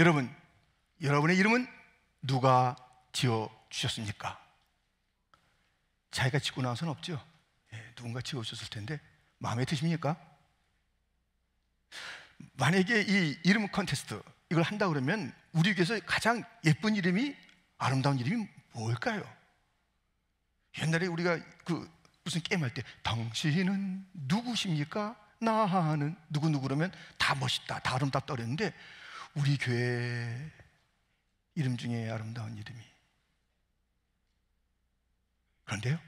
여러분, 여러분의 이름은 누가 지어 주셨습니까? 자기가 짓고 나선 없죠. 예, 누군가 지어 주셨을 텐데 마음에 드십니까? 만약에 이 이름 컨테스트 이걸 한다 그러면 우리 교회서 가장 예쁜 이름이 아름다운 이름이 뭘까요? 옛날에 우리가 그 무슨 게임 할 때 당신은 누구십니까? 나는 누구누구 그러면 다 멋있다, 다 아름답다 그랬는데 우리 교회 이름 중에 아름다운 이름이. 그런데요.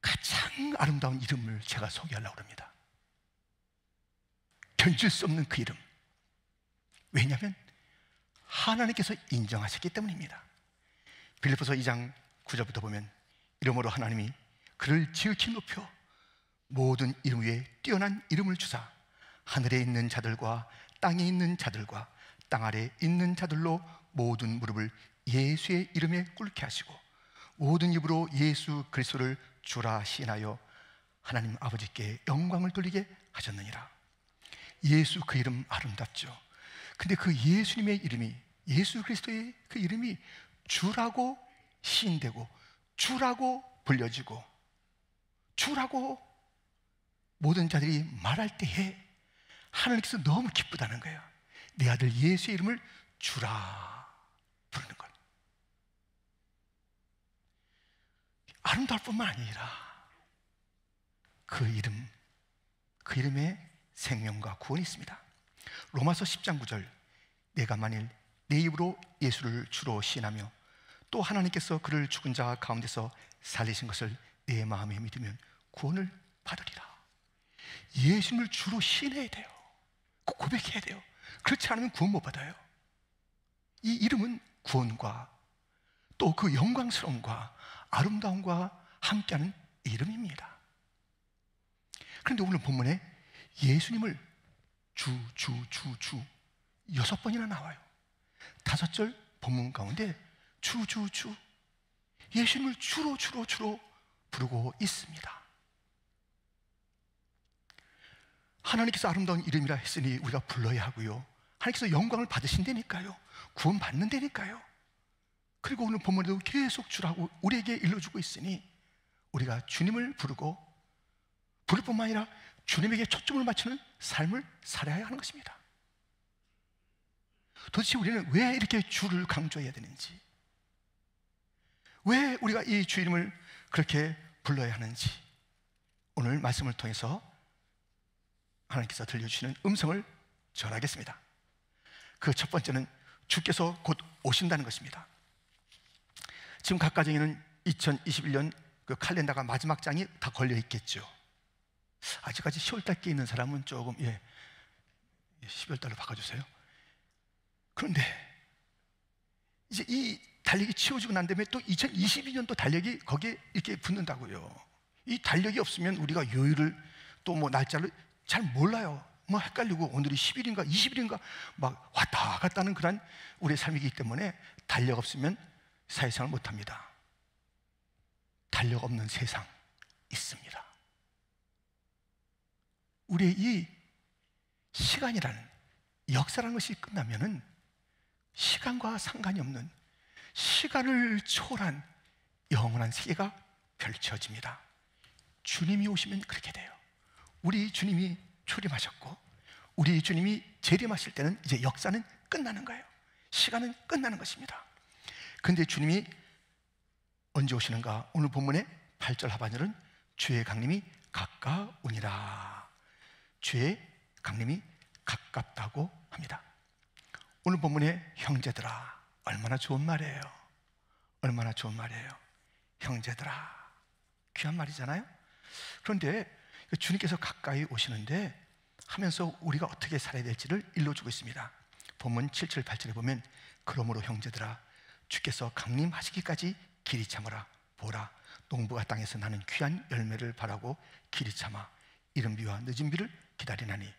가장 아름다운 이름을 제가 소개하려고 합니다. 견줄 수 없는 그 이름. 왜냐하면 하나님께서 인정하셨기 때문입니다. 빌리포서 2장 9절부터 보면 이름으로 하나님이 그를 지극히 높여 모든 이름 위에 뛰어난 이름을 주사 하늘에 있는 자들과 땅에 있는 자들과 땅 아래 있는 자들로 모든 무릎을 예수의 이름에 꿇게 하시고 모든 입으로 예수 그리스도를 주라 시인하여 하나님 아버지께 영광을 돌리게 하셨느니라. 예수 그 이름 아름답죠. 근데 그 예수님의 이름이 예수 그리스도의 그 이름이 주라고 시인되고 주라고 불려지고 주라고 모든 자들이 말할 때에 하나님께서 너무 기쁘다는 거예요. 내 아들 예수의 이름을 주라 부르는 걸. 아름다울 뿐만 아니라 그 이름, 그 이름에 생명과 구원이 있습니다. 로마서 10장 9절, 내가 만일 내 입으로 예수를 주로 시인하며 또 하나님께서 그를 죽은 자 가운데서 살리신 것을 내 마음에 믿으면 구원을 받으리라. 예수님을 주로 신해야 돼요. 고백해야 돼요. 그렇지 않으면 구원 못 받아요. 이 이름은 구원과 또 그 영광스러움과 아름다움과 함께하는 이름입니다. 그런데 오늘 본문에 예수님을 주, 주, 주, 주 여섯 번이나 나와요. 다섯 절 본문 가운데 주, 주, 주 예수님을 주로, 주로, 주로 부르고 있습니다. 하나님께서 아름다운 이름이라 했으니 우리가 불러야 하고요. 하나님께서 영광을 받으신다니까요. 구원 받는다니까요. 그리고 오늘 본문에도 계속 주라고 우리에게 일러주고 있으니 우리가 주님을 부르고 부를 뿐만 아니라 주님에게 초점을 맞추는 삶을 살아야 하는 것입니다. 도대체 우리는 왜 이렇게 주를 강조해야 되는지, 왜 우리가 이 주님을 그렇게 불러야 하는지 오늘 말씀을 통해서 하나님께서 들려주시는 음성을 전하겠습니다. 그 첫 번째는 주께서 곧 오신다는 것입니다. 지금 각 가정에는 2021년 그 칼렌다가 마지막 장이 다 걸려 있겠죠. 아직까지 10월달 끼 있는 사람은 조금 예1 0월달로 예, 바꿔주세요. 그런데 이제 이 달력이 치워지고 난 다음에 또 2022년도 달력이 거기에 이렇게 붙는다고요. 이 달력이 없으면 우리가 요일을 또 뭐 날짜를 잘 몰라요. 뭐 헷갈리고 오늘이 10일인가 20일인가 막 왔다 갔다 하는 그런 우리의 삶이기 때문에 달력 없으면 사회생활 못합니다. 달력 없는 세상 있습니다. 우리의 이 시간이라는 역사라는 것이 끝나면은 시간과 상관이 없는 시간을 초월한 영원한 세계가 펼쳐집니다. 주님이 오시면 그렇게 돼요. 우리 주님이 출임하셨고 우리 주님이 재림하실 때는 이제 역사는 끝나는 거예요. 시간은 끝나는 것입니다. 근데 주님이 언제 오시는가? 오늘 본문의 8절 하반절은 주의 강림이 가까우니라. 주의 강림이 가깝다고 합니다. 오늘 본문의 형제들아 얼마나 좋은 말이에요. 얼마나 좋은 말이에요. 형제들아 귀한 말이잖아요. 그런데 그 주님께서 가까이 오시는데 하면서 우리가 어떻게 살아야 될지를 일러주고 있습니다. 본문 7절 8절에 보면 그러므로 형제들아 주께서 강림하시기까지 길이 참으라 보라 농부가 땅에서 나는 귀한 열매를 바라고 길이 참아 이른 비와 늦은 비를 기다리나니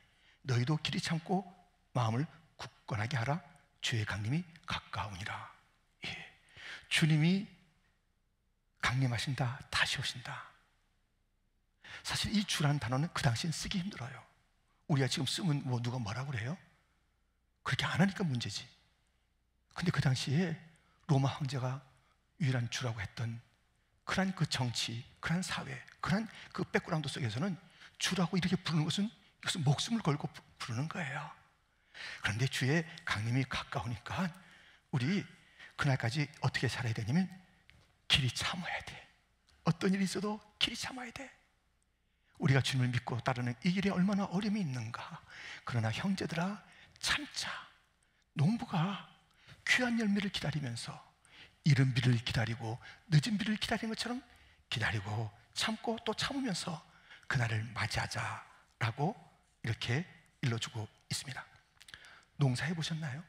너희도 길이 참고 마음을 굳건하게 하라 주의 강림이 가까우니라 예. 주님이 강림하신다 다시 오신다 사실 이 주라는 단어는 그 당시엔 쓰기 힘들어요. 우리가 지금 쓰면 뭐 누가 뭐라고 그래요? 그렇게 안 하니까 문제지. 근데 그 당시에 로마 황제가 유일한 주라고 했던 그러한 그 정치, 그러한 사회, 그러한 그 백그라운드 속에서는 주라고 이렇게 부르는 것은 이것은 목숨을 걸고 부르는 거예요. 그런데 주의 강림이 가까우니까 우리 그날까지 어떻게 살아야 되냐면 길이 참아야 돼. 어떤 일이 있어도 길이 참아야 돼. 우리가 주님을 믿고 따르는 이 길에 얼마나 어려움이 있는가. 그러나 형제들아, 참자. 농부가 귀한 열매를 기다리면서 이른 비를 기다리고 늦은 비를 기다린 것처럼 기다리고 참고 또 참으면서 그날을 맞이하자라고 이렇게 일러주고 있습니다. 농사해 보셨나요?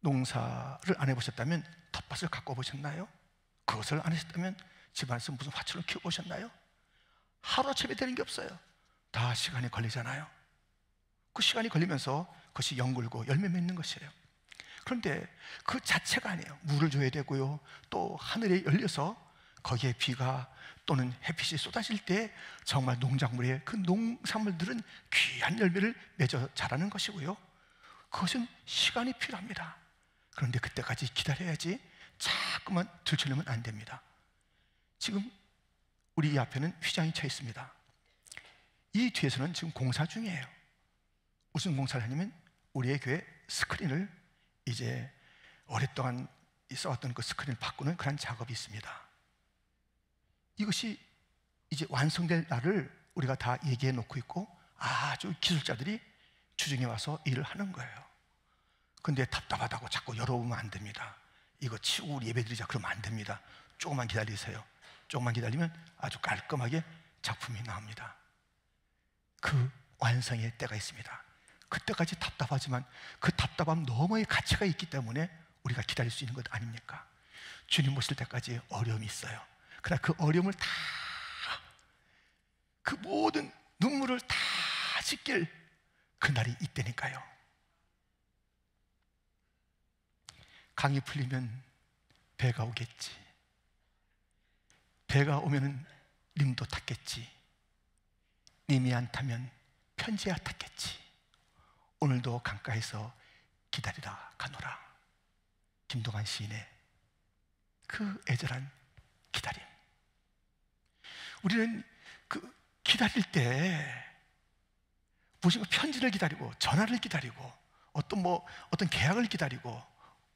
농사를 안 해보셨다면 텃밭을 가꿔 보셨나요? 그것을 안 하셨다면 집안에서 무슨 화초를 키워보셨나요? 하루아침에 되는 게 없어요. 다 시간이 걸리잖아요. 그 시간이 걸리면서 그것이 연굴고 열매 맺는 것이에요. 그런데 그 자체가 아니에요. 물을 줘야 되고요. 또 하늘에 열려서 거기에 비가 또는 햇빛이 쏟아질 때 정말 농작물의 그 농산물들은 귀한 열매를 맺어 자라는 것이고요. 그것은 시간이 필요합니다. 그런데 그때까지 기다려야지 자꾸만 들춰내면 안 됩니다. 지금 우리 앞에는 휘장이 차 있습니다. 이 뒤에서는 지금 공사 중이에요. 무슨 공사를 하냐면 우리의 교회 스크린을 이제 오랫동안 써왔던 그 스크린을 바꾸는 그런 작업이 있습니다. 이것이 이제 완성될 날을 우리가 다 얘기해 놓고 있고 아주 기술자들이 주중에 와서 일을 하는 거예요. 근데 답답하다고 자꾸 열어보면 안 됩니다. 이거 치우고 예배 드리자 그러면 안 됩니다. 조금만 기다리세요. 조금만 기다리면 아주 깔끔하게 작품이 나옵니다. 그 완성의 때가 있습니다. 그때까지 답답하지만 그 답답함 너머의 가치가 있기 때문에 우리가 기다릴 수 있는 것 아닙니까? 주님 오실 때까지 어려움이 있어요. 그러나 그 어려움을 다, 그 모든 눈물을 다 씻길 그날이 있다니까요. 강이 풀리면 배가 오겠지. 배가 오면 님도 탔겠지. 님이 안 타면 편지야 탔겠지. 오늘도 강가에서 기다리다 가노라. 김동환 시인의 그 애절한 기다림. 우리는 그 기다릴 때 무슨 편지를 기다리고 전화를 기다리고 어떤 뭐 어떤 계약을 기다리고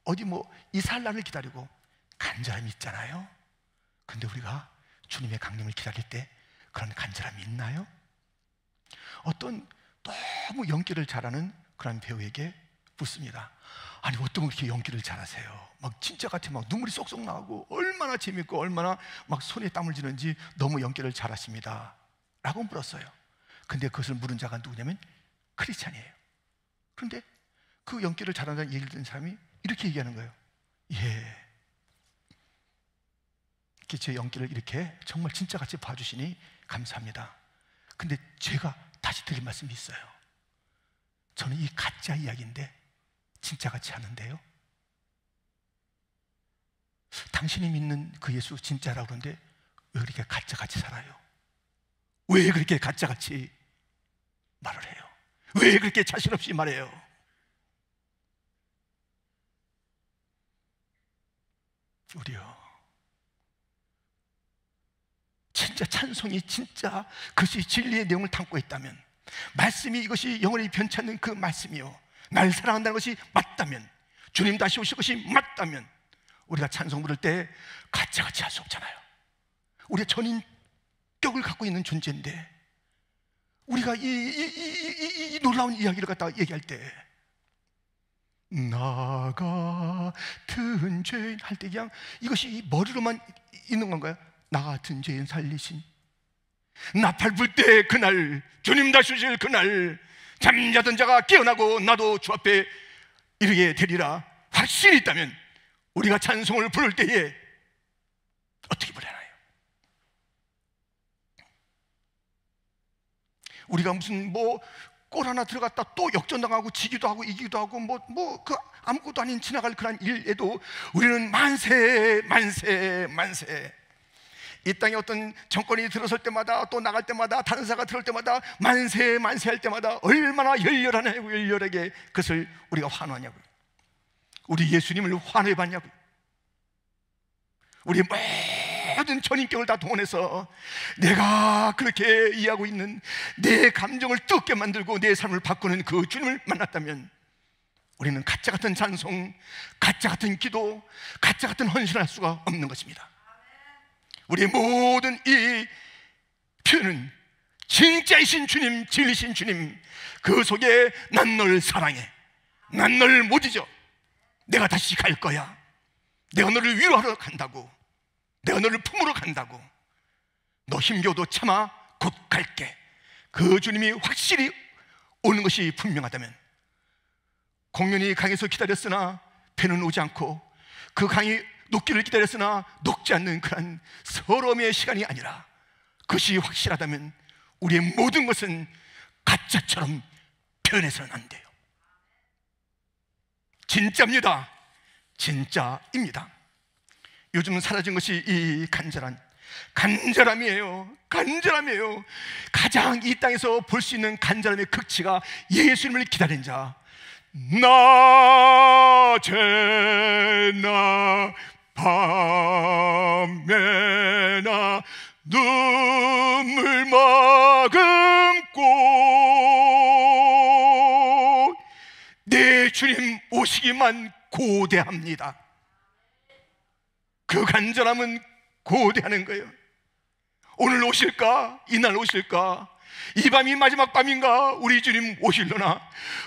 어디 뭐 이사할 날을 기다리고 간절함이 있잖아요. 근데 우리가 주님의 강림을 기다릴 때 그런 간절함이 있나요? 어떤 너무 연기를 잘하는 그런 배우에게 묻습니다. 아니 어떻게 그렇게 연기를 잘하세요? 막 진짜 같이 막 눈물이 쏙쏙 나고 얼마나 재밌고 얼마나 막 손에 땀을 쥐는지 너무 연기를 잘하십니다. 라고 물었어요. 근데 그것을 물은 자가 누구냐면 크리스찬이에요. 그런데 그 연기를 잘한다는 얘기를 듣는 사람이 이렇게 얘기하는 거예요. 예, 이렇게 제 연기를 이렇게 정말 진짜같이 봐주시니 감사합니다. 근데 제가 다시 드릴 말씀이 있어요. 저는 이 가짜 이야기인데 진짜같이 하는데요. 당신이 믿는 그 예수 진짜라고 그러는데 왜 그렇게 가짜같이 살아요? 왜 그렇게 가짜같이 말을 해요? 왜 그렇게 자신 없이 말해요? 우리요. 진짜 찬송이 진짜 그것이 진리의 내용을 담고 있다면 말씀이 이것이 영원히 변치 않는 그 말씀이요 날 사랑한다는 것이 맞다면 주님 다시 오실 것이 맞다면 우리가 찬송 부를 때 가짜같이 할수 없잖아요 우리가 전인격을 갖고 있는 존재인데 우리가 이, 이, 이, 이 놀라운 이야기를 갖다 얘기할 때나 같은 죄인 할 때 그냥 이것이 머리로만 있는 건가요? 나 같은 죄인 살리신 나팔불 때 그날 주님 다시실 그날 잠자던 자가 깨어나고 나도 주 앞에 이르게 되리라 확실히 있다면 우리가 찬송을 부를 때에 어떻게 부르나요? 우리가 무슨 뭐꼴 하나 들어갔다 또 역전당하고 지기도 하고 이기도 하고 뭐 뭐 그 아무것도 아닌 지나갈 그런 일에도 우리는 만세 만세 만세 이 땅에 어떤 정권이 들어설 때마다 또 나갈 때마다 다른 사가 들어올 때마다 만세 만세 할 때마다 얼마나 열렬하냐고 열렬하게 그것을 우리가 환호하냐고 우리 예수님을 환호해 봤냐고 우리 모든 전인격을 다 동원해서 내가 그렇게 이해하고 있는 내 감정을 뜨게 만들고 내 삶을 바꾸는 그 주님을 만났다면 우리는 가짜 같은 찬송, 가짜 같은 기도, 가짜 같은 헌신할 수가 없는 것입니다. 우리 모든 이 표현은 진짜이신 주님, 진리신 주님, 그 속에 난 널 사랑해. 난 널못이죠 내가 다시 갈 거야. 내가 너를 위로하러 간다고. 내가 너를 품으로 간다고. 너 힘겨도 참아 곧 갈게. 그 주님이 확실히 오는 것이 분명하다면 공연이 강에서 기다렸으나 배는 오지 않고 그 강이 녹기를 기다렸으나 녹지 않는 그런 서러움의 시간이 아니라 그것이 확실하다면 우리의 모든 것은 가짜처럼 표현해서는 안 돼요. 진짜입니다. 진짜입니다. 요즘 사라진 것이 이 간절한 간절함이에요. 간절함이에요. 가장 이 땅에서 볼 수 있는 간절함의 극치가 예수님을 기다린 자. 낮에나 밤에나 눈물 머금고 내 네 주님 오시기만 고대합니다. 그 간절함은 고대하는 거예요. 오늘 오실까? 이날 오실까? 이 밤이 마지막 밤인가? 우리 주님 오실려나?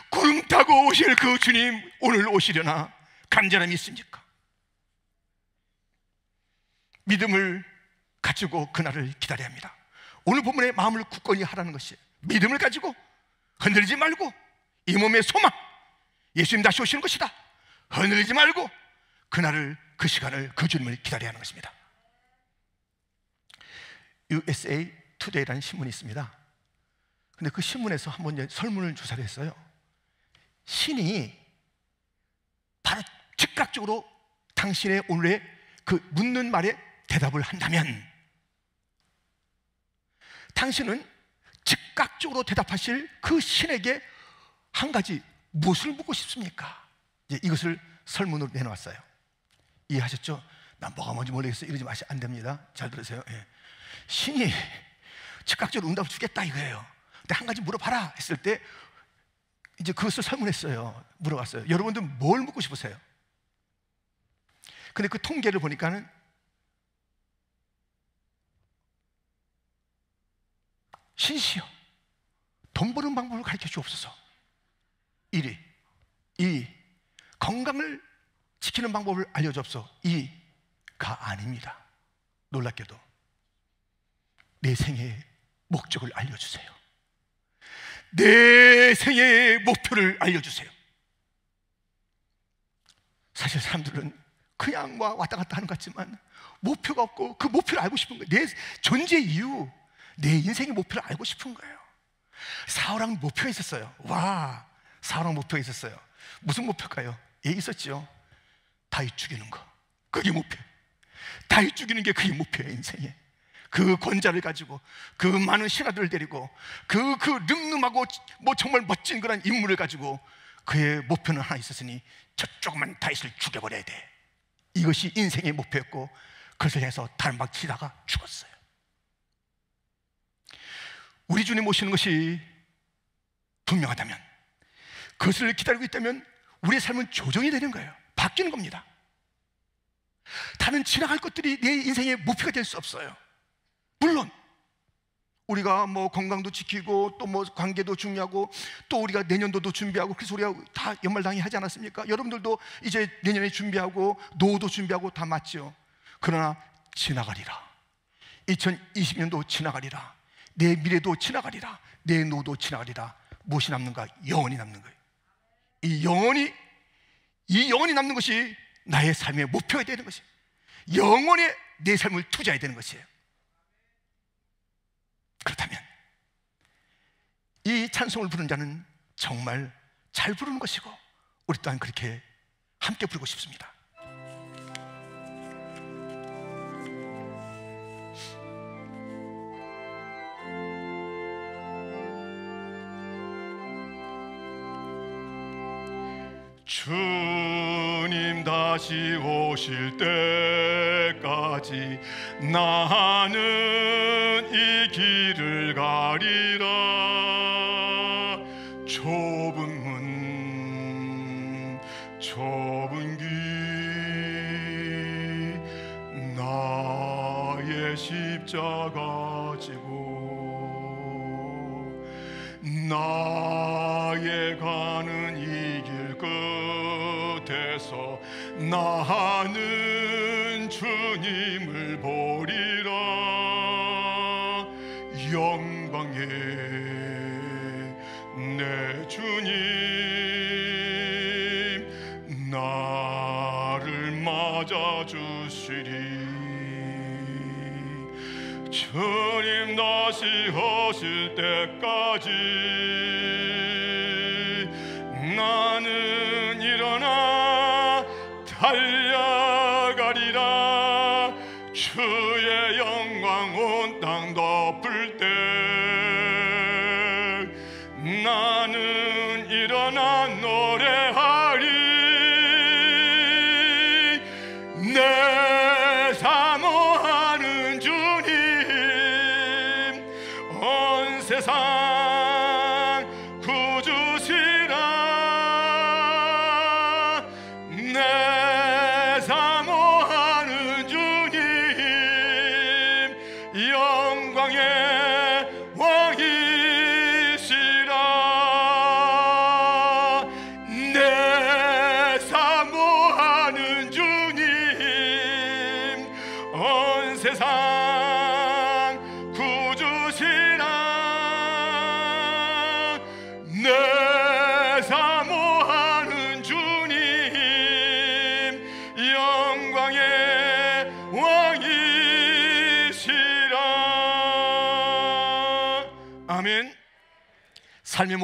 구름 타고 오실 그 주님 오늘 오시려나? 간절함이 있습니까? 믿음을 가지고 그날을 기다려야 합니다. 오늘 본문의 마음을 굳건히 하라는 것이 믿음을 가지고 흔들리지 말고 이 몸의 소망 예수님 다시 오시는 것이다. 흔들리지 말고 그날을 그 시간을 그 주님을 기다려야 하는 것입니다. USA Today라는 신문이 있습니다. 근데 그 신문에서 한번 설문을 조사를 했어요. 신이 바로 즉각적으로 당신의 오늘의 그 묻는 말에 대답을 한다면 당신은 즉각적으로 대답하실 그 신에게 한 가지 무엇을 묻고 싶습니까? 이제 이것을 설문으로 내놓았어요. 이해하셨죠? 난 뭐가 뭔지 모르겠어. 이러지 마시 안 됩니다. 잘 들으세요. 예. 신이 즉각적으로 응답을 주겠다 이거예요. 근데 한 가지 물어봐라 했을 때 이제 그것을 설문했어요. 물어봤어요. 여러분들 뭘 묻고 싶으세요? 근데 그 통계를 보니까는 신시여 돈 버는 방법을 가르쳐 주옵소서 1위 2 건강을 지키는 방법을 알려줘서 2가 아닙니다 놀랍게도 내 생애의 목적을 알려주세요 내 생애의 목표를 알려주세요 사실 사람들은 그냥 와 왔다 갔다 하는 것 같지만 목표가 없고 그 목표를 알고 싶은 거예요 내 존재 이유 내 인생의 목표를 알고 싶은 거예요. 사우랑 목표 있었어요. 와, 사우랑 목표 있었어요. 무슨 목표일까요? 예, 있었죠. 다윗 죽이는 거. 그게 목표. 다윗 죽이는 게 그게 목표예요, 인생에. 그 권자를 가지고 그 많은 신하들을 데리고 그그 그 늠름하고 뭐 정말 멋진 그런 인물을 가지고 그의 목표는 하나 있었으니 저쪽만 다윗을 죽여버려야 돼. 이것이 인생의 목표였고 그것을 해서 달막 치다가 죽었어요. 우리 주님 오시는 것이 분명하다면 그것을 기다리고 있다면 우리의 삶은 조정이 되는 거예요. 바뀌는 겁니다. 다른 지나갈 것들이 내 인생의 목표가 될 수 없어요. 물론 우리가 뭐 건강도 지키고 또 뭐 관계도 중요하고 또 우리가 내년도도 준비하고 그래서 우리다 연말당이 하지 않았습니까? 여러분들도 이제 내년에 준비하고 노후도 준비하고 다 맞죠. 그러나 지나가리라. 2020년도 지나가리라. 내 미래도 지나가리라. 내 노도 지나가리라. 무엇이 남는가? 영원히 남는 거예요. 이 영원히, 이 영원히 남는 것이 나의 삶의 목표가 되는 것이에요. 영원히 내 삶을 투자해야 되는 것이에요. 그렇다면, 이 찬송을 부르는 자는 정말 잘 부르는 것이고, 우리 또한 그렇게 함께 부르고 싶습니다. 다시 오실 때까지 나는 이 길을 가리라 좁은 문 좁은 길 나의 십자가 지고 나의 관 나는 주님을 보리라 영광의 내 주님 나를 맞아주시리 주님 다시 오실 때까지 나는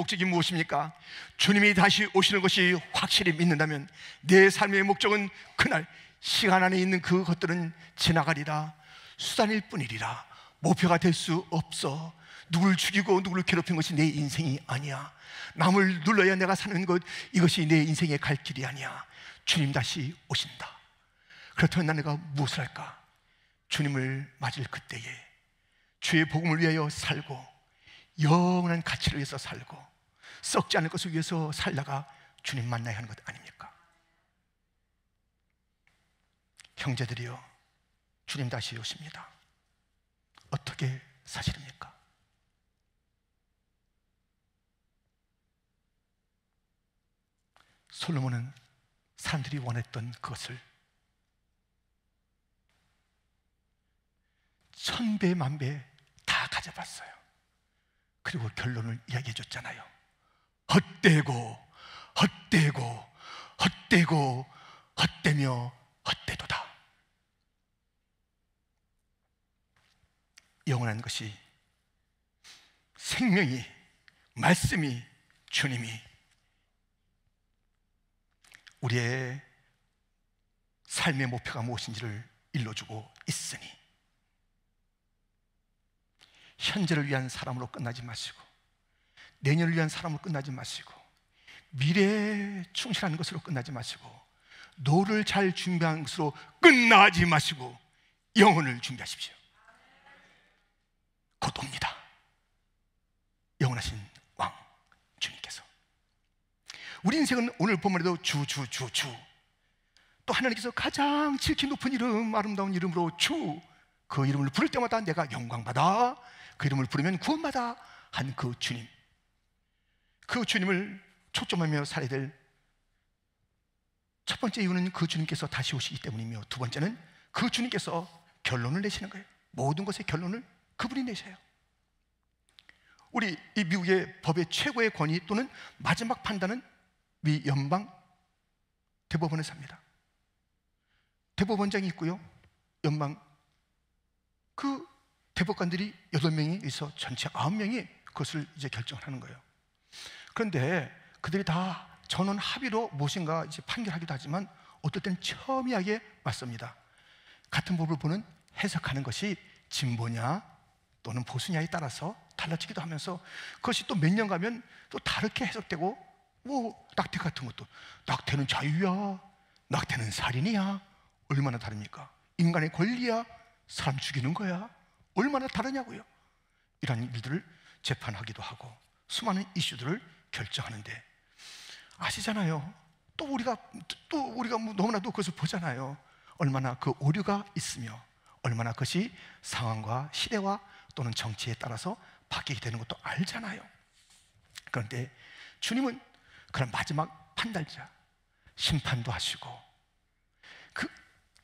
목적이 무엇입니까? 주님이 다시 오시는 것이 확실히 믿는다면 내 삶의 목적은 그날 시간 안에 있는 그것들은 지나가리라 수단일 뿐이리라 목표가 될 수 없어 누굴 죽이고 누굴 괴롭힌 것이 내 인생이 아니야 남을 눌러야 내가 사는 것 이것이 내 인생의 갈 길이 아니야 주님 다시 오신다 그렇다면 내가 무엇을 할까? 주님을 맞을 그때에 주의 복음을 위하여 살고 영원한 가치를 위해서 살고 썩지 않을 것을 위해서 살다가 주님 만나야 하는 것 아닙니까? 형제들이여, 주님 다시 오십니다. 어떻게 사실입니까? 솔로몬은 사람들이 원했던 그것을 천배 만배 다 가져봤어요. 그리고 결론을 이야기해 줬잖아요. 헛되고 헛되고 헛되고 헛되며 헛되도다. 영원한 것이 생명이 말씀이 주님이 우리의 삶의 목표가 무엇인지를 일러주고 있으니 현재를 위한 사람으로 끝나지 마시고 내년을 위한 사람으로 끝나지 마시고 미래에 충실한 것으로 끝나지 마시고 노를 잘 준비한 것으로 끝나지 마시고 영혼을 준비하십시오. 곧 옵니다. 영원하신 왕 주님께서. 우리 인생은 오늘 보면에도 주 주 주 주. 또 하나님께서 가장 칠히 높은 이름, 아름다운 이름으로 주. 그 이름을 부를 때마다 내가 영광받아. 그 이름을 부르면 구원받아. 한 그 주님. 그 주님을 초점하며 살아야 될 첫 번째 이유는 그 주님께서 다시 오시기 때문이며 두 번째는 그 주님께서 결론을 내시는 거예요. 모든 것의 결론을 그분이 내셔요. 우리 이 미국의 법의 최고의 권위 또는 마지막 판단은 미 연방 대법원에서 합니다. 대법원장이 있고요. 연방 그 대법관들이 8명이 있어 전체 9명이 그것을 이제 결정 하는 거예요. 그런데 그들이 다 전원 합의로 무엇인가 이제 판결하기도 하지만 어떨 때는 첨예하게 맞습니다. 같은 법을 보는 해석하는 것이 진보냐 또는 보수냐에 따라서 달라지기도 하면서 그것이 또 몇 년 가면 또 다르게 해석되고 뭐 낙태 같은 것도 낙태는 자유야 낙태는 살인이야 얼마나 다릅니까? 인간의 권리야 사람 죽이는 거야 얼마나 다르냐고요 이런 일들을 재판하기도 하고 수많은 이슈들을 결정하는데 아시잖아요. 또 우리가 또 우리가 뭐 너무나도 그것을 보잖아요. 얼마나 그 오류가 있으며 얼마나 그것이 상황과 시대와 또는 정치에 따라서 바뀌게 되는 것도 알잖아요. 그런데 주님은 그런 마지막 판단자 심판도 하시고 그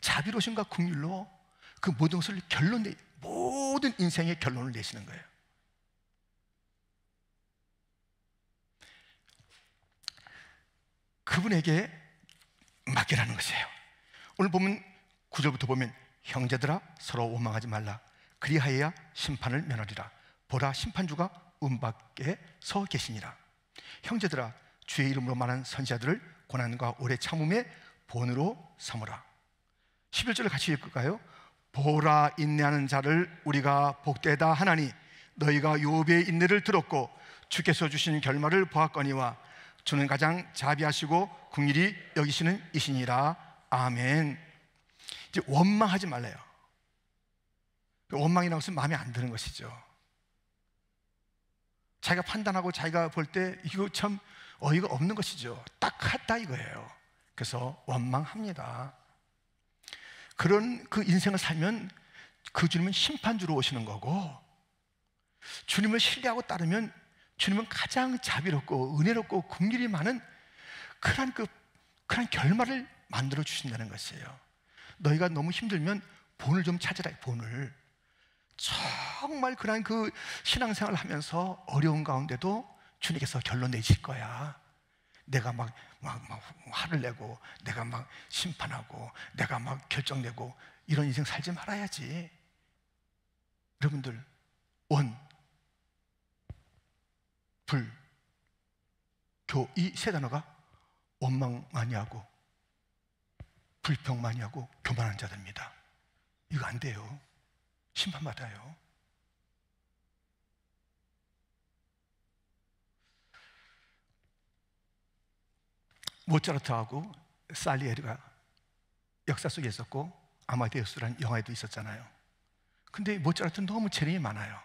자비로심과 국휼로그 모든 것을 결론 내 모든 인생의 결론을 내시는 거예요. 그분에게 맡기라는 것이에요. 오늘 보면 구절부터 보면 형제들아 서로 원망하지 말라. 그리하여야 심판을 면하리라. 보라 심판주가 음밖에 서 계시니라. 형제들아 주의 이름으로 말한 선지자들을 고난과 오래 참음의 본으로 삼으라. 11절을 같이 읽을까요? 보라 인내하는 자를 우리가 복되다 하나니 너희가 요배의 인내를 들었고 주께서 주신 결말을 보았거니와 주는 가장 자비하시고 궁일이 여기시는 이신이라 아멘. 이제 원망하지 말래요. 그 원망이라는 것은 마음에 안 드는 것이죠. 자기가 판단하고 자기가 볼 때 이거 참 어이가 없는 것이죠. 딱같다 이거예요. 그래서 원망합니다. 그런 그 인생을 살면 그 주님은 심판주로 오시는 거고 주님을 신뢰하고 따르면 주님은 가장 자비롭고 은혜롭고 긍휼이 많은 그런 그 그런 결말을 만들어 주신다는 것이에요. 너희가 너무 힘들면 본을 좀 찾으라. 본을 정말 그런 그 신앙생활을 하면서 어려운 가운데도 주님께서 결론 내실 거야. 내가 막, 막, 막 화를 내고, 내가 막 심판하고, 내가 막 결정내고, 이런 인생 살지 말아야지. 여러분들, 원, 불, 교, 이 세 단어가 원망 많이 하고 불평 많이 하고 교만한 자들입니다. 이거 안 돼요. 심판받아요. 모차르트하고 살리에르가 역사 속에 있었고 아마데우스라는 영화에도 있었잖아요. 근데 모차르트는 너무 재능이 많아요.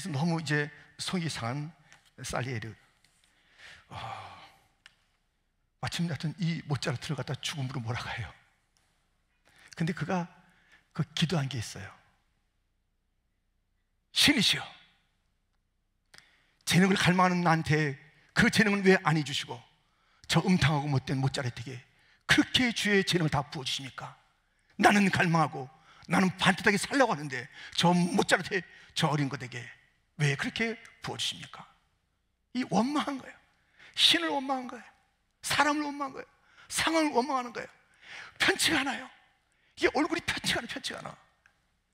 그래서 너무 이제 속이 상한 살리에르. 어, 아, 마침내 하여튼 이 모짜르트를 갖다 죽음으로 몰아가요. 근데 그가 그 기도한 게 있어요. 신이시여. 재능을 갈망하는 나한테 그재능은왜안 해주시고 저 음탕하고 못된 모짜르트에게 그렇게 주의 재능을 다 부어주십니까? 나는 갈망하고 나는 반듯하게 살려고 하는데 저 모짜르트 의저 어린 것에게 왜 그렇게 부어주십니까? 이 원망한 거예요. 신을 원망한 거예요. 사람을 원망한 거예요. 상황을 원망하는 거예요. 편치가 않아요. 이게 얼굴이 편치가 않아, 편치가 않아.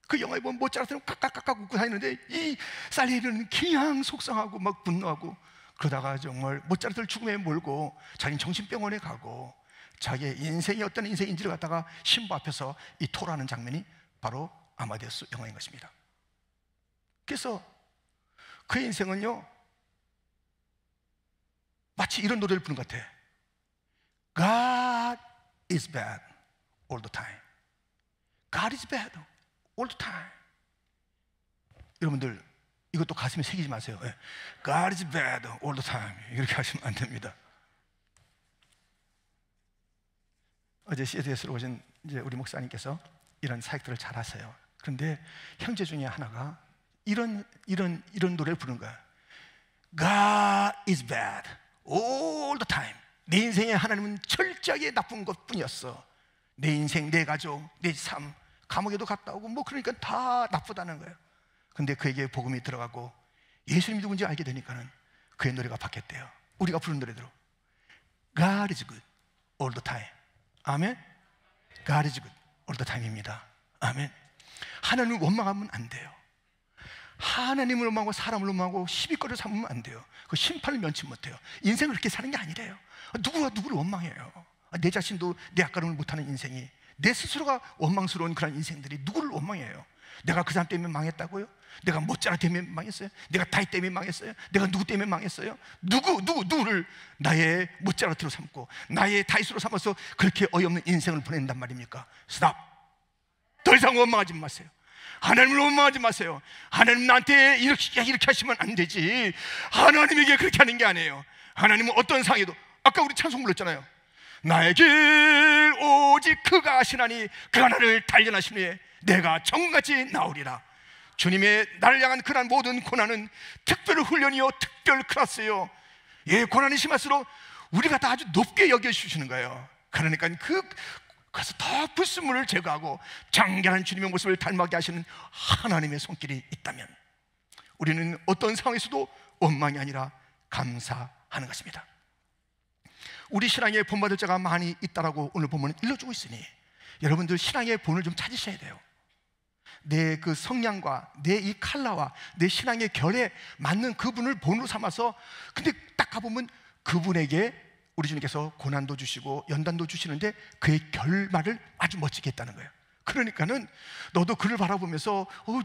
그 영화에 보면 모짜르트는 깍깍깍깍 웃고 다니는데 이 살리에르는 그냥 속상하고 막 분노하고 그러다가 정말 모짜르트를 죽음에 몰고 자기 정신병원에 가고 자기의 인생이 어떤 인생인지를 갖다가 신부 앞에서 이 토라는 장면이 바로 아마데스 영화인 것입니다. 그래서 그의 인생은요, 마치 이런 노래를 부는것 같아. God is bad all the time. God is bad all the time. 여러분들, 이것도 가슴에 새기지 마세요. 예. God is bad all the time. 이렇게 하시면 안 됩니다. 어제 CDS로 오신 이제 우리 목사님께서 이런 사역들을 잘 하세요. 그런데 형제 중에 하나가 이런 이런 이런 노래를 부르는 거야. God is bad all the time. 내 인생에 하나님은 철저하게 나쁜 것뿐이었어. 내 인생, 내 가족, 내 삶, 감옥에도 갔다 오고 뭐 그러니까 다 나쁘다는 거예요. 근데 그에게 복음이 들어가고 예수님 누군지 알게 되니까는 그의 노래가 바뀌었대요. 우리가 부른 노래대로 God is good all the time. 아멘. God is good all the time입니다. 아멘. 하나님 원망하면 안 돼요. 하나님을 음하고 사람을 음하고 시비거리를 삼으면 안 돼요. 그 심판을 면치 못해요. 인생을 그렇게 사는 게 아니래요. 누구가 누구를 원망해요. 내 자신도 내 아까움을 못하는 인생이 내 스스로가 원망스러운 그런 인생들이 누구를 원망해요. 내가 그 사람 때문에 망했다고요? 내가 모짜라 때문에 망했어요? 내가 다이 때문에 망했어요? 내가 누구 때문에 망했어요? 누구 누구 누구를 나의 모짜라트로 삼고 나의 다이스로 삼아서 그렇게 어이없는 인생을 보낸단 말입니까? 스탑. 더 이상 원망하지 마세요. 하나님을 원망하지 마세요. 하나님 나한테 이렇게, 이렇게 하시면 안 되지. 하나님에게 그렇게 하는 게 아니에요. 하나님은 어떤 상황에도, 아까 우리 찬송 불렀잖아요. 나의 길 오직 그가 아시나니 그가 나를 단련하시니 내가 정같이 나오리라. 주님의 나를 향한 그런 모든 고난은 특별 훈련이요, 특별 클래스요. 예, 고난이 심할수록 우리가 다 아주 높게 여겨주시는 거예요. 그러니까 그 그래서 더 불순물을 제거하고 장결한 주님의 모습을 닮아게 하시는 하나님의 손길이 있다면 우리는 어떤 상황에서도 원망이 아니라 감사하는 것입니다. 우리 신앙에 본받을 자가 많이 있다라고 오늘 본문은 일러주고 있으니 여러분들 신앙의 본을 좀 찾으셔야 돼요. 내 그 성향과 내 이 칼라와 내 신앙의 결에 맞는 그분을 본으로 삼아서 근데 딱 가보면 그분에게 우리 주님께서 고난도 주시고 연단도 주시는데 그의 결말을 아주 멋지게 했다는 거예요. 그러니까는 너도 그를 바라보면서 어,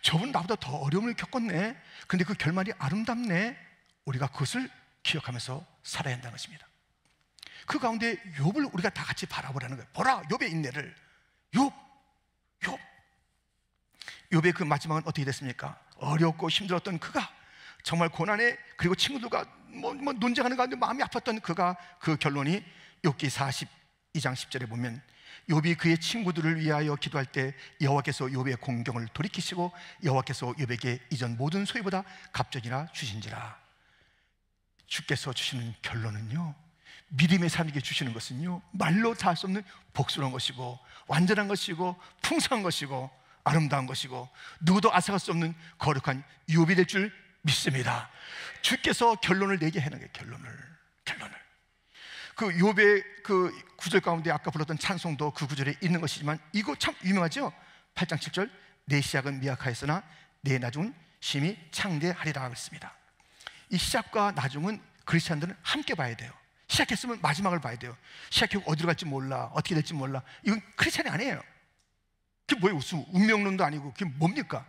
저분 나보다 더 어려움을 겪었네. 근데 그 결말이 아름답네. 우리가 그것을 기억하면서 살아야 한다는 것입니다. 그 가운데 욥을 우리가 다 같이 바라보라는 거예요. 보라 욥의 인내를 욥, 욥. 욥의 그 마지막은 어떻게 됐습니까? 어렵고 힘들었던 그가 정말 고난에 그리고 친구들과 뭐, 뭐 논쟁하는 가운데 마음이 아팠던 그가 그 결론이 욥기 42장 10절에 보면 욥이 그의 친구들을 위하여 기도할 때 여호와께서 욥의 공경을 돌이키시고 여호와께서 욥에게 이전 모든 소유보다 갑절이나 주신지라 주께서 주시는 결론은요 믿음의 삶에게 주시는 것은요 말로 다할수 없는 복스러운 것이고 완전한 것이고 풍성한 것이고 아름다운 것이고 누구도 아사할수 없는 거룩한 욥이 될줄 믿습니다. 주께서 결론을 내게 하는 게 결론을 결론을. 그 요배 그 구절 가운데 아까 불렀던 찬송도 그 구절에 있는 것이지만 이거 참 유명하죠. 8장 7절 내 시작은 미약하였으나 내 나중은 심히 창대하리라 그랬습니다. 이 시작과 나중은 그리스도인들은 함께 봐야 돼요. 시작했으면 마지막을 봐야 돼요. 시작하고 어디로 갈지 몰라, 어떻게 될지 몰라. 이건 크리스천이 아니에요. 그게 뭐예요? 운명론도 아니고 그게 뭡니까?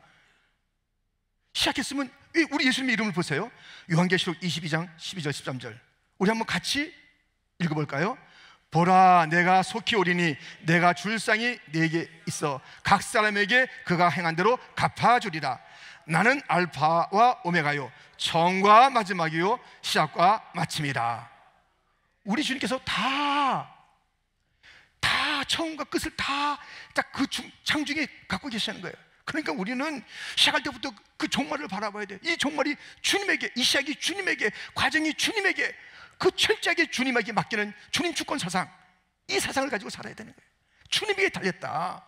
시작했으면 우리 예수님의 이름을 보세요. 요한계시록 22장 12절 13절. 우리 한번 같이 읽어볼까요? 보라 내가 속히 오리니 내가 줄 상이 네게 있어 각 사람에게 그가 행한 대로 갚아주리라 나는 알파와 오메가요 처과 마지막이요 시작과 마침이라 우리 주님께서 다다 처음과 끝을 다 그 창중에 갖고 계시는 거예요 그러니까 우리는 시작할 때부터 그 종말을 바라봐야 돼. 이 종말이 주님에게, 이 시작이 주님에게, 과정이 주님에게, 그 철저하게 주님에게 맡기는 주님 주권 사상. 이 사상을 가지고 살아야 되는 거예요. 주님에게 달렸다.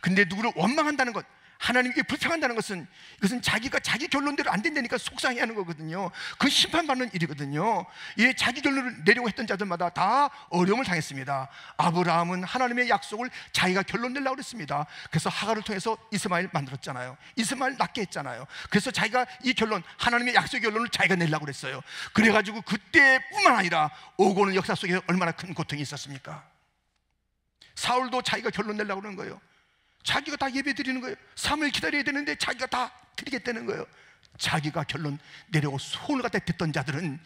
근데 누구를 원망한다는 것, 하나님께 불평한다는 것은 이것은 자기가 자기 결론대로 안 된다니까 속상해 하는 거거든요. 그 심판받는 일이거든요. 이 예, 자기 결론을 내려고 했던 자들마다 다 어려움을 당했습니다. 아브라함은 하나님의 약속을 자기가 결론 내려고 그랬습니다. 그래서 하가를 통해서 이스마엘 만들었잖아요. 이스마엘 낳게 했잖아요. 그래서 자기가 이 결론, 하나님의 약속 의 결론을 자기가 내려고 그랬어요. 그래가지고 그때뿐만 아니라 오고 는 역사 속에 얼마나 큰 고통이 있었습니까? 사울도 자기가 결론 내려고 그러는 거예요. 자기가 다 예배 드리는 거예요 3을 기다려야 되는데 자기가 다 드리겠다는 거예요 자기가 결론 내려고 손을 같아 됐던 자들은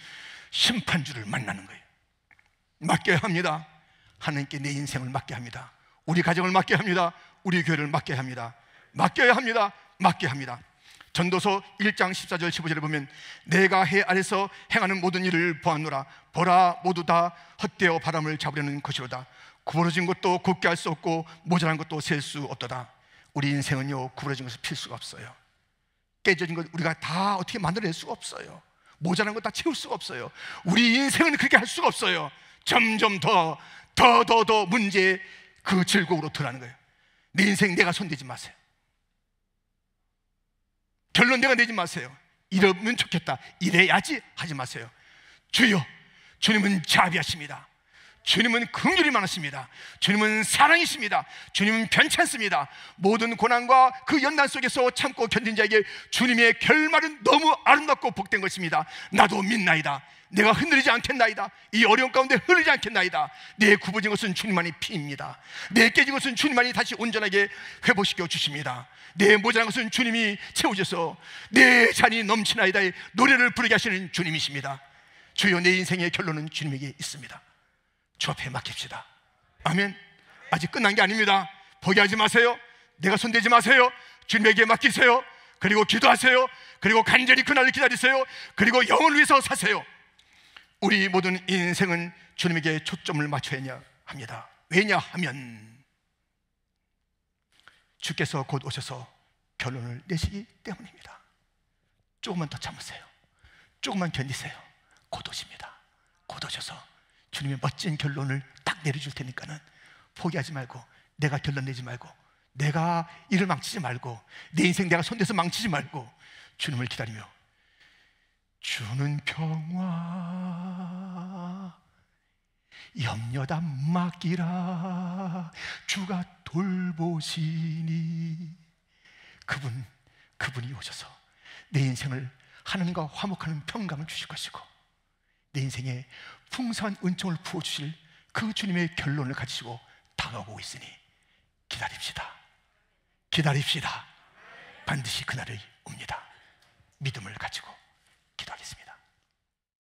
심판주를 만나는 거예요 맡겨야 합니다 하나님께 내 인생을 맡게 합니다 우리 가정을 맡게 합니다 우리 교회를 맡게 합니다 맡겨야 합니다 맡게 합니다 전도서 1장 14절 15절에 보면 내가 해 아래서 행하는 모든 일을 보았노라 보라 모두 다 헛되어 바람을 잡으려는 것이로다 구부러진 것도 곱게 할 수 없고 모자란 것도 셀 수 없도다. 우리 인생은요 구부러진 것을 필 수가 없어요. 깨져진 것 우리가 다 어떻게 만들어낼 수가 없어요. 모자란 것다 채울 수가 없어요. 우리 인생은 그렇게 할 수가 없어요. 점점 더 더더더 문제 그즐거으로 드라는 거예요. 내 인생 내가 손대지 마세요. 결론 내가 내지 마세요. 이러면 좋겠다. 이래야지 하지 마세요. 주여, 주님은 자비하십니다. 주님은 긍휼이 많으십니다. 주님은 사랑이십니다. 주님은 변찮습니다. 모든 고난과 그 연단 속에서 참고 견딘 자에게 주님의 결말은 너무 아름답고 복된 것입니다. 나도 믿나이다. 내가 흔들리지 않겠나이다. 이 어려운 가운데 흔들리지 않겠나이다. 내 굽어진 것은 주님만이 피입니다. 내 깨진 것은 주님만이 다시 온전하게 회복시켜 주십니다. 내 모자란 것은 주님이 채우셔서 내 잔이 넘치나이다의 노래를 부르게 하시는 주님이십니다. 주여 내 인생의 결론은 주님에게 있습니다. 주 앞에 맡깁시다. 아멘. 아직 끝난 게 아닙니다. 포기하지 마세요. 내가 손대지 마세요. 주님에게 맡기세요. 그리고 기도하세요. 그리고 간절히 그날을 기다리세요. 그리고 영을 위해서 사세요. 우리 모든 인생은 주님에게 초점을 맞춰야 합니다. 왜냐하면 주께서 곧 오셔서 결론을 내시기 때문입니다. 조금만 더 참으세요. 조금만 견디세요. 곧 오십니다. 곧 오셔서 주님의 멋진 결론을 딱 내려줄 테니까는 포기하지 말고 내가 결론 내지 말고 내가 일을 망치지 말고 내 인생 내가 손대서 망치지 말고 주님을 기다리며 주는 평화 염려다 맡기라 주가 돌보시니 그분 그분이 오셔서 내 인생을 하나님과 화목하는 평강을 주실 것이고 내 인생에 풍성한 은총을 부어주실 그 주님의 결론을 가지시고 다가오고 있으니 기다립시다. 기다립시다. 반드시 그날이 옵니다. 믿음을 가지고 기도하겠습니다.